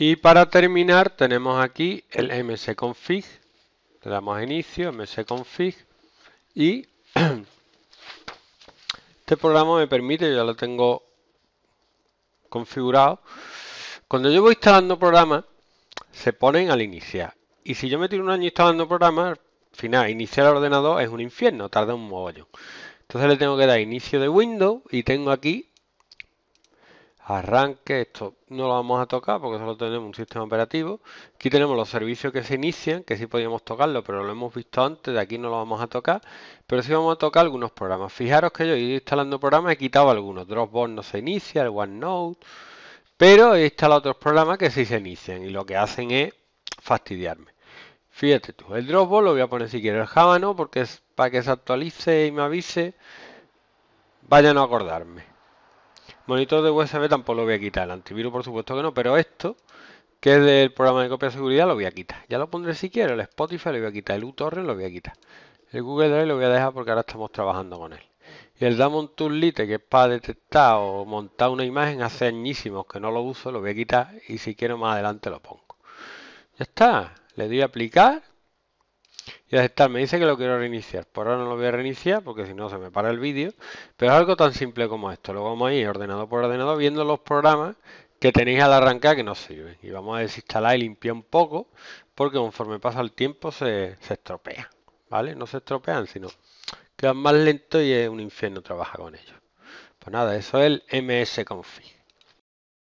Y para terminar tenemos aquí el msconfig, le damos a inicio, msconfig y este programa me permite, ya lo tengo configurado, cuando yo voy instalando programas se ponen al iniciar y si yo me tiro un año instalando programas, al final iniciar el ordenador es un infierno, tarda un mogollón. Entonces le tengo que dar inicio de Windows y tengo aquí arranque, esto no lo vamos a tocar porque solo tenemos un sistema operativo. Aquí tenemos los servicios que se inician, que sí podíamos tocarlo, pero lo hemos visto antes, de aquí no lo vamos a tocar, pero sí vamos a tocar algunos programas. Fijaros que yo he ido instalando programas, he quitado algunos, Dropbox no se inicia, el OneNote, pero he instalado otros programas que sí se inician y lo que hacen es fastidiarme. Fíjate tú, el Dropbox lo voy a poner si quiero, el Java no, porque es para que se actualice y me avise, vayan a acordarme. Monitor de USB tampoco lo voy a quitar. El antivirus, por supuesto que no, pero esto, que es del programa de copia de seguridad, lo voy a quitar. Ya lo pondré si quiero. El Spotify lo voy a quitar. El uTorrent lo voy a quitar. El Google Drive lo voy a dejar porque ahora estamos trabajando con él. Y el Damon Tool Lite, que es para detectar o montar una imagen, hace añísimos que no lo uso, lo voy a quitar y si quiero más adelante lo pongo. Ya está. Le doy a aplicar y está, Me dice que lo quiero reiniciar. Por ahora no lo voy a reiniciar porque si no se me para el vídeo. Pero es algo tan simple como esto. Luego vamos a ir ordenado por ordenado viendo los programas que tenéis al arrancar que no sirven. Y vamos a desinstalar y limpiar un poco porque conforme pasa el tiempo se, se estropea. ¿Vale? No se estropean, sino quedan más lentos y es un infierno trabajar con ellos. Pues nada, eso es el MS Config.